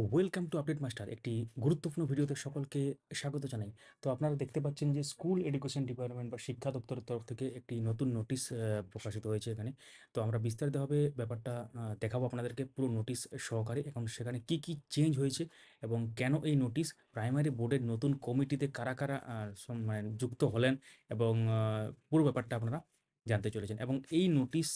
welcome to update master একটি গুরুত্বপূর্ণ ভিডিওতে সকলকে স্বাগত জানাই তো আপনারা দেখতে পাচ্ছেন যে স্কুল এডুকেশন ডিপার্টমেন্ট বা শিক্ষা দপ্তরের তরফ থেকে একটি নতুন নোটিশ প্রকাশিত হয়েছে এখানে তো আমরা বিস্তারিতভাবে ব্যাপারটা দেখাবো আপনাদেরকে পুরো নোটিশ সহকারে এখন সেখানে কি কি চেঞ্জ হয়েছে এবং কেন এই নোটিশ প্রাইমারি বোর্ডের নতুন কমিটিতে কারা কারা মানে যুক্ত হলেন এবং পুরো ব্যাপারটা আপনারা জানতে চলেছেন এবং এই নোটিশ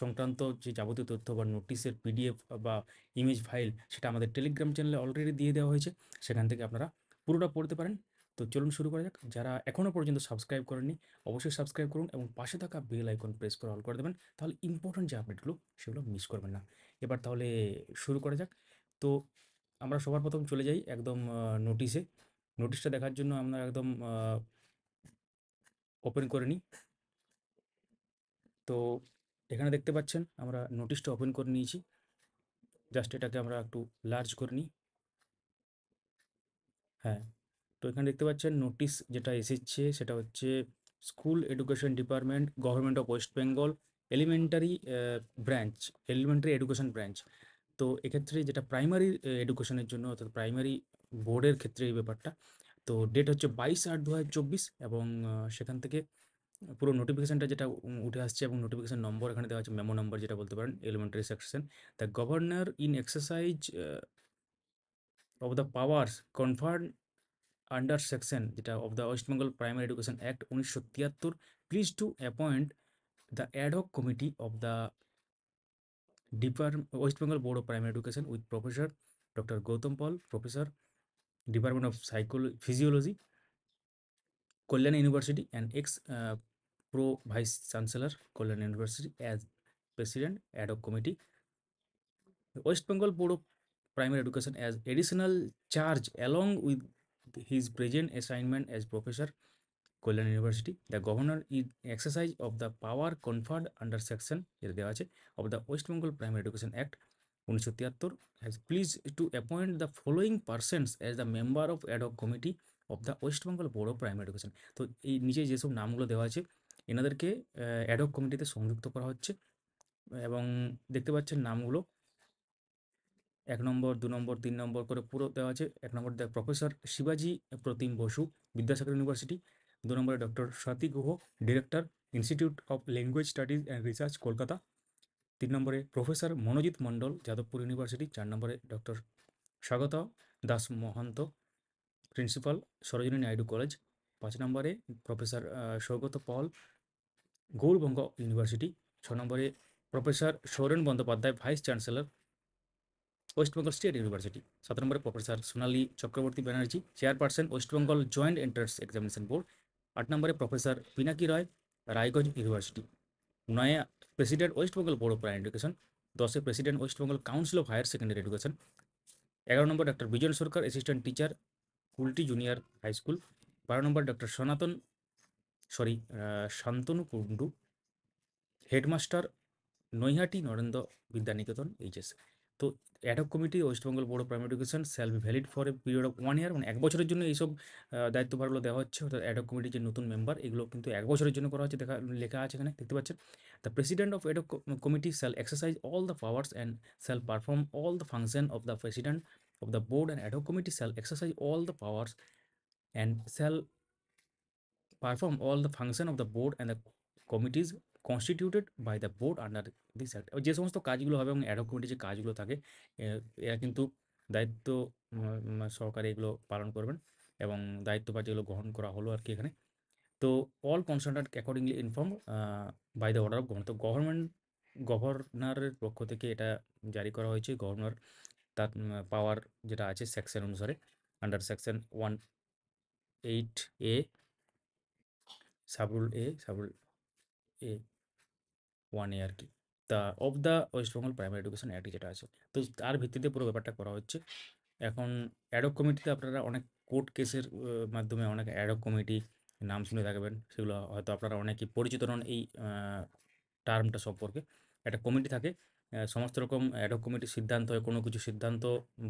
সংক্রান্ত যে যাবতীয় তথ্য বা নোটিশের পিডিএফ বা ইমেজ ফাইল সেটা আমাদের টেলিগ্রাম চ্যানেলে অলরেডি দিয়ে দেওয়া হয়েছে সেখান থেকে আপনারা পুরোটা পড়তে পারেন তো চলুন শুরু করা যাক যারা এখনও পর্যন্ত সাবস্ক্রাইব করেননি অবশ্যই সাবস্ক্রাইব করুন এবং পাশে থাকা বেল আইকন প্রেস করে অল করে দেবেন তাহলে ইম্পর্ট্যান্ট যে আপডেটগুলো সেগুলো মিস করবেন না এবার তাহলে শুরু করা যাক তো আমরা সবার প্রথম চলে যাই একদম নোটিশে নোটিশটা দেখার জন্য আমরা একদম ওপেন করে নিই তো এখানে দেখতে পাচ্ছেন আমরা নোটিশটা ওপেন করে নিয়েছি জাস্ট এটাকে আমরা একটু লার্জ করে নিই হ্যাঁ তো এখানে দেখতে পাচ্ছেন নোটিশ যেটা এসেছে সেটা হচ্ছে school education department government of west Bengal elementary branch elementary education branch তো এক্ষেত্রে যেটা প্রাইমারি এডুকেশনের জন্য অর্থাৎ প্রাইমারি বোর্ডের ক্ষেত্রে এই ব্যাপারটা তো ডেট হচ্ছে বাইশ আট দু এবং সেখান থেকে পুরো নোটিফিকেশনটা যেটা উঠে আসছে এবং নোটিফিকেশান নম্বর এখানে দেওয়া আছে মেমো নম্বর যেটা বলতে পারেন elementary section the governor in exercise of the powers confirm under section যেটা of the west Bengal primary education act উনিশশো তিয়াত্তর please to appoint the adhoc committee of the depart west Bengal board of primary education with professor doctor Goutam Pal professor department of psychology physiology Kalyan university and ex pro vice chancellor Kalyan university as president adhoc committee West Bengal board of primary education as additional charge along with his present assignment as professor Kalyan university the governor is exercise of the power conferred under section যেটা দেওয়া আছে of the west Bengal primary education act উনিশশো তিয়াত্তর has please to appoint the following persons as the member of adhoc committee of the west Bengal board of primary education তো এই নিচে যেসব নামগুলো দেওয়া আছে এনাদেরকে অ্যাডক কমিটিতে সংযুক্ত করা হচ্ছে এবং দেখতে পাচ্ছেন নামগুলো এক নম্বর দু নম্বর তিন নম্বর করে পুরো দেওয়া আছে এক নম্বর দেওয়া প্রফেসর শিবাজি প্রতিম বসু বিদ্যাসাগর ইউনিভার্সিটি দু নম্বরে doctor Swati Guha director institute of language studies and research Kolkata তিন নম্বরে প্রফেসর মনোজিৎ মণ্ডল যাদবপুর ইউনিভার্সিটি চার নম্বরে doctor Swagata Das Mohanta principal Sarojini Naidu college পাঁচ নম্বরে প্রফেসর সৌগত পল গৌরবঙ্গ ইউনিভার্সিটি ছ নম্বরে professor Souren Bandyopadhyay vice chancellor West Bengal state university সাত নম্বরে professor Sonali Chakraborty Banerjee chairperson West Bengal joint entrance examination board আট নম্বরে প্রফেসর পিনাকি রায় রায়গঞ্জ ইউনিভার্সিটি নয়ে president West Bengal board of prime education দশে president West Bengal council of higher secondary education এগারো নম্বর doctor Bijan Sarkar assistant teacher Kulti junior high school বারো নম্বর doctor Sanatan sorry Santanu Kundu headmaster Naihati Narendra Vidyaniketan HS তো adhoc committee West Bengal board of primary education shall be valid for a period of one year মানে এক বছরের জন্য এইসব দায়িত্বভারগুলো দেওয়া হচ্ছে অর্থাৎ অ্যাডক কমিটির যে নতুন মেম্বার এগুলো কিন্তু এক বছরের জন্য করা হচ্ছে দেখা লেখা আছে এখানে দেখতে পাচ্ছেন the president of adhoc committee shall exercise all the powers and shall perform all the function of the president of the board and ad hoc committee shall exercise all the powers and shall perform all the function of the board and the committees constituted by the board under this act যে সমস্ত কাজগুলো হবে এবং ad hoc committee যে কাজগুলো থাকে এরা কিন্তু দায়িত্ব সরকারে এগুলো পালন করবেন এবং দায়িত্বভার যেগুলো গ্রহণ করা হলো আর কি এখানে তো all concerted accordingly inform by the order of government তো গভর্নমেন্ট গভর্নরের পক্ষ থেকে এটা জারি করা হয়েছে গভর্নর তার পাওয়ার যেটা আছে সেকশন অনুসারে under section one eight A sub rule A sub rule A one A আর কি তা of the west Bengal primary education act যেটা আছে তো তার ভিত্তিতে পুরো ব্যাপারটা করা হচ্ছে এখন অ্যাডক কমিটিতে আপনারা অনেক কোর্ট কেসের মাধ্যমে অনেক অ্যাডক কমিটি নাম শুনে থাকবেন সেগুলো হয়তো আপনারা অনেকই পরিচিত নন এই টার্মটা সম্পর্কে একটা কমিটি থাকে সমস্ত রকম অ্যাডক কমিটির সিদ্ধান্ত হয় কোনো কিছু সিদ্ধান্ত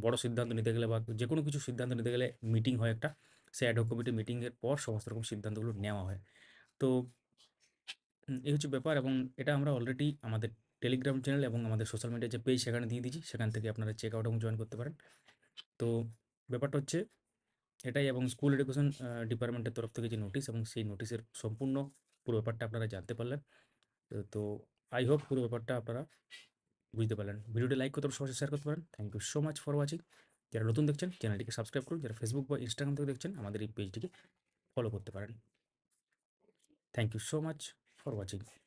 বড় সিদ্ধান্ত নিতে গেলে বা যে কোনো কিছু সিদ্ধান্ত নিতে গেলে মিটিং হয় একটা সেই অ্যাডক কমিটি মিটিংয়ের পর সমস্ত রকম সিদ্ধান্তগুলো নেওয়া হয় তো এই হচ্ছে ব্যাপার এবং এটা আমরা অলরেডি আমাদের টেলিগ্রাম চ্যানেল এবং আমাদের সোশ্যাল মিডিয়ার যে পেজ সেখানে দিয়ে দিয়েছি সেখান থেকে আপনারা চেক আউট এবং জয়েন করতে পারেন তো ব্যাপারটা হচ্ছে এটাই এবং স্কুল এডুকেশন ডিপার্টমেন্টের তরফ থেকে যে নোটিশ এবং সেই নোটিশের সম্পূর্ণ পুরো ব্যাপারটা আপনারা জানতে পারলেন তো আই হোপ পুরো ব্যাপারটা আপনারা বুঝতে পারলেন ভিডিওটি লাইক করতে সবাই শেয়ার করতে পারেন thank you so much for watching যারা নতুন দেখছেন চ্যানেলটিকে সাবস্ক্রাইব করুন যারা ফেসবুক বা ইনস্টাগ্রাম থেকে দেখছেন আমাদের এই পেজটিকে ফলো করতে পারেন thank you so much for watching